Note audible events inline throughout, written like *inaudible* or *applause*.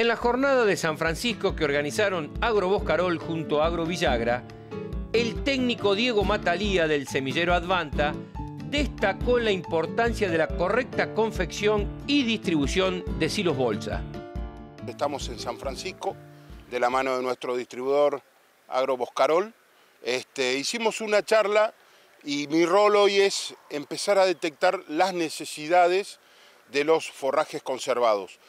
En la jornada de San Francisco que organizaron Agro Boscarol junto a Agro Villagra, el técnico Diego Matalía del semillero Advanta destacó la importancia de la correcta confección y distribución de silos bolsa. Estamos en San Francisco, de la mano de nuestro distribuidor Agro Boscarol. Este, hicimos una charla y mi rol hoy es empezar a detectar las necesidades de los forrajes conservados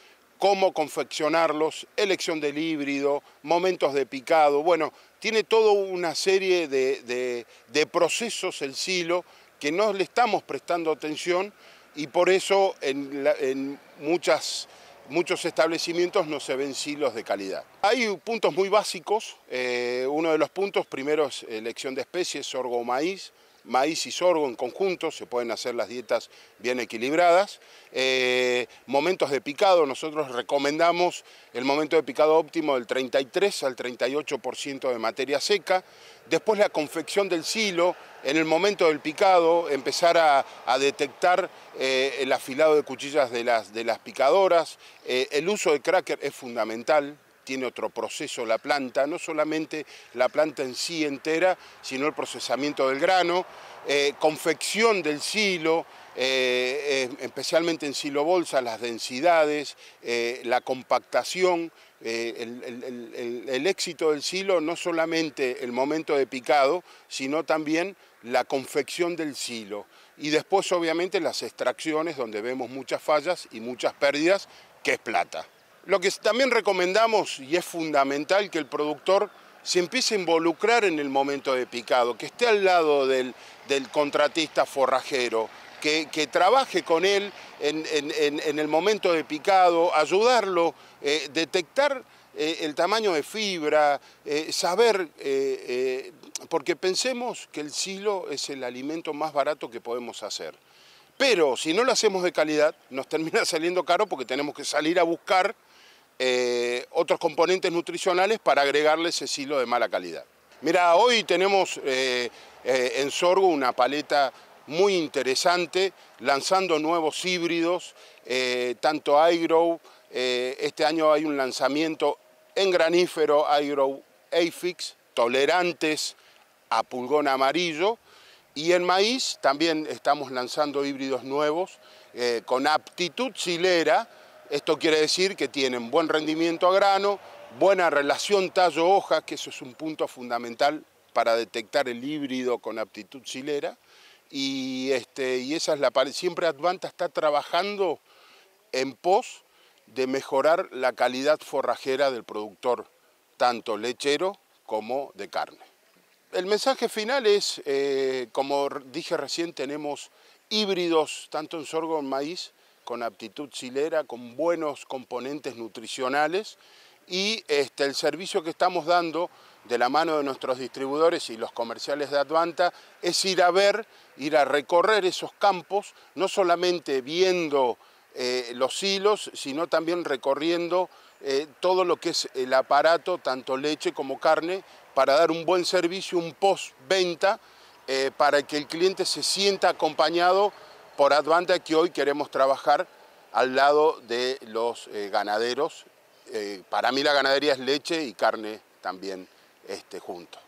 cómo confeccionarlos, elección del híbrido, momentos de picado, bueno, tiene toda una serie de, procesos el silo que no le estamos prestando atención y por eso en, muchas muchos establecimientos no se ven silos de calidad. Hay puntos muy básicos, eh, uno de los puntos primero es elección de especies, sorgo maíz, maíz y sorgo en conjunto, se pueden hacer las dietas bien equilibradas. Eh, momentos de picado, nosotros recomendamos el momento de picado óptimo del 33 al 38% de materia seca. Después la confección del silo, en el momento del picado, empezar a, detectar eh, el afilado de cuchillas de las, de las picadoras. Eh, el uso de cracker es fundamental, tiene otro proceso la planta, no solamente la planta en sí entera, sino el procesamiento del grano, eh, confección del silo, eh, eh, especialmente en silo bolsa, las densidades, la compactación, el éxito del silo, no solamente el momento de picado, sino también la confección del silo. Y después, obviamente, las extracciones, donde vemos muchas fallas y muchas pérdidas, que es plata. Lo que también recomendamos, y es fundamental, que el productor se empiece a involucrar en el momento de picado, que esté al lado del, contratista forrajero, que, trabaje con él en, el momento de picado, ayudarlo, eh, detectar eh, el tamaño de fibra, eh, saber, porque pensemos que el silo es el alimento más barato que podemos hacer. Pero si no lo hacemos de calidad, nos *laughs* termina saliendo caro porque tenemos que salir a buscar eh, otros componentes nutricionales para agregarle ese silo de mala calidad. Mira, hoy tenemos eh, eh, en sorgo una paleta muy interesante, lanzando nuevos híbridos, tanto iGrow, este año hay un lanzamiento en granífero iGrow AFIX, tolerantes a pulgón amarillo, y en maíz también estamos lanzando híbridos nuevos con aptitud silera... Esto quiere decir que tienen buen rendimiento a grano, buena relación tallo-hoja, que eso es un punto fundamental para detectar el híbrido con aptitud silera. Y, este, esa es la Siempre Advanta está trabajando en pos de mejorar la calidad forrajera del productor, tanto lechero como de carne. El mensaje final es, eh, como dije recién, tenemos híbridos, tanto en sorgo como en maíz, con aptitud chilera, con buenos componentes nutricionales y este, el servicio que estamos dando de la mano de nuestros distribuidores y los comerciales de Advanta es ir a ver, ir a recorrer esos campos, no solamente viendo eh, los hilos, sino también recorriendo eh, todo lo que es el aparato, tanto leche como carne, para dar un buen servicio, un post-venta, eh, para que el cliente se sienta acompañado por Advanta que hoy queremos trabajar al lado de los eh, ganaderos. Eh, para mí la ganadería es leche y carne también este, juntos.